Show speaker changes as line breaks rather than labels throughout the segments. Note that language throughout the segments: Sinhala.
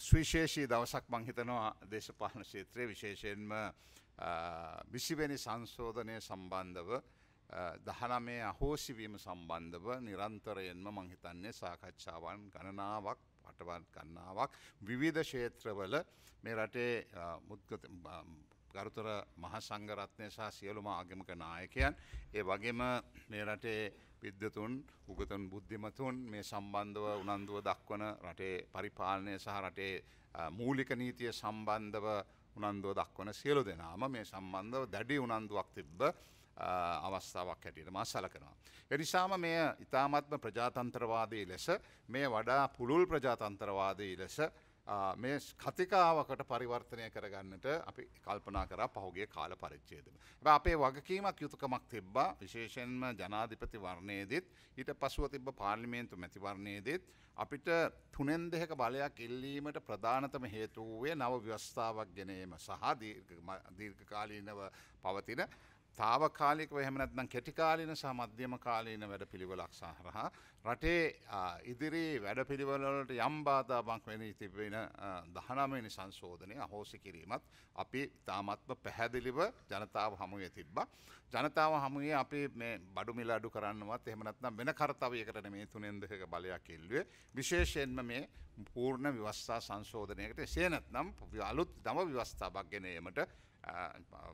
සවිශේෂී දවසක් මංහිතනවා දේශපාලන ශේත්‍රය විශේෂයෙන්ම විසිවැනි සංශෝධනය සම්බන්ධව දහනමේ අහෝසිවීම සම්බන්ධව නිරන්තරයෙන්ම මංහිතන්නේ සාකච්ඡාවන් ගණනාවක් පටවන් ගන්නාවක් විවිධ ශේත්‍රවල මේ රටේ මුද්ගත ගරුතර මහසංගරත්නය සහ සියලුම ආගමික නායකයන් ඒ වගේම මේ රටේ විද්‍යතුන් උගතුන් බුද්ධිමතුන් මේ සම්බන්ධව උනන්දුව දක්වන රටේ පරිපාලනය සහ රටේ මූලික නීතිය සම්බන්ධව උනන්දුව දක්වන සියලු දෙනාම මේ සම්බන්ධව දැඩි උනන්දුවක් තිබ්බ අවස්ථාවක් හැටියට මා සලකනවා. එනිසාම මේ ඉතාමත්ම ප්‍රජාතන්ත්‍රවාදී ලෙස මේ වඩා පුළුල් ප්‍රජාතන්ත්‍රවාදී ලෙස මේ කතිකාවකට පරිවර්තනය කරගන්නට අපි කල්පනා කර පහුගේ කාල පරිච්චේදම. අපේ වගකීමක් යුතුකමක් තිබ්බා විශේෂෙන්ම ජනාධිපති වර්ණයේදත් ඊට පසුව තිබ පාර්ලිමේන්තු මැතිවරණයේදත් අපිට තුනෙන් දෙක බලයක් ඉල්ලීමට ප්‍රධානතම හේතුවේ නව ව්‍යවස්ථාවක් ගැනීම සහ දීර්ඝකාලීනව පවතින තාවකාලිකව හැමනැත්නම් කෙටිකාලීන සහ මධ්‍යම කාලීන වැඩ පිළිවෙලක් සහරහා රටේ ඉදිරි වැඩ පිළිවලට යම් බාධාවක් වෙන තිබෙන දහනමනි සංශෝධනය අහෝසි කිරීමත් අපි තාමත්ම පැහැදිලිව ජනතාව හමුවේ තිබ්බ. ජනතාව හමුවේ අපි මේ බඩු මිල අඩු කරන්නවත් එහමනත්නම් වෙන කරතවයකට මේ තුනෙන් දෙක බලයක් ඉල්ලුවේ විශේෂයෙන්ම මේ පූර්ණ ව්‍යවස්ථා සංශෝධනයකට සේනත්නම් අලුත් දම ව්‍යවස්ථාවක් ගෙනීමට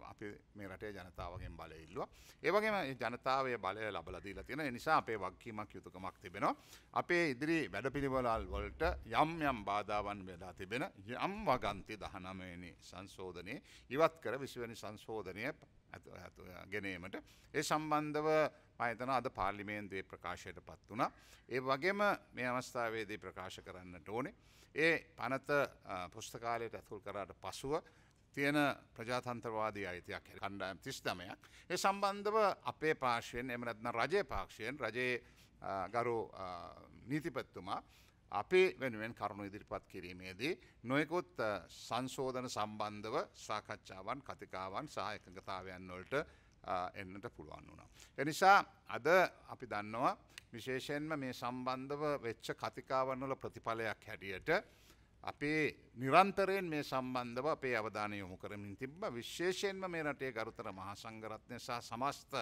අපි මේ රටේ ජනතාවගෙන් බල ඉල්ලුව. ඒවගේම ජනතාවය බලය ලබලදීලා තියෙන නිසා අපේ වක්කීමක් යුතුකමක් තිබෙනවා. අපේ ඉදිරි වැඩ පිළිවලල් වොල්ට යම් යම් බාධාවන් වෙලා තිබෙන යම් වගන්ති දහනමයනි සංශෝධනය ඉවත් කර විශ්වනි සංශෝධනය ගැනීමට ඒ සම්බන්ධව මහිතන අද පාර්ලිමේන්දේ ප්‍රකාශයට පත් වුණා. ඒ වගේම මේ අවස්ථාවේදී ප්‍රකාශ කරන්නට ඕනේ. ඒ පනත පුස්තකාලයට ඇතුල් කරාට පසුව තියෙන ප්‍රජාතන්ත්‍රවාදීයි තියක් කණ්ඩායම් තිස්දමයක් ඒ සම්බන්ධව අපේ පාශයෙන් එමරත්න රජය පාක්ෂයෙන් රජයේ ගරු නීතිපත්තුමා අපේ වෙනුවෙන් කරුණු ඉදිරිපත් කිරීමේදී නොයකුත් සංශෝධන සම්බන්ධව සාකච්ඡාවන් කතිකාවන් සහයකගතාවයන් වලට එන්නට පුළුවන් වුණා. එනිසා අද අපි දන්නවා විශේෂයෙන්ම මේ සම්බන්ධව වෙච්ච කතිකාවන්නල ප්‍රතිඵලයක් හැටියට අපේ නිරන්තරයෙන් මේ සම්බන්ධව අපේ අවධානය යොමු කරමින් තිබ්බ විශේෂයෙන්ම මේ රටේ ගරුතර මහා සංඝරත්නය සහ සමස්ත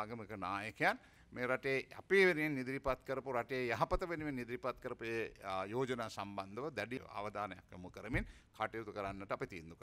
ආගමික නායකයන් මේ රටේ අපේ වෙනුවෙන් ඉදිරිපත් කරපු රටේ යහපත වෙනුවෙන් ඉදිරිපත් කරපු යෝජනා සම්බන්ධව දැඩි අවධානයක් යොමු කරමින් කටයුතු කරන්නට අපි තීන්දුව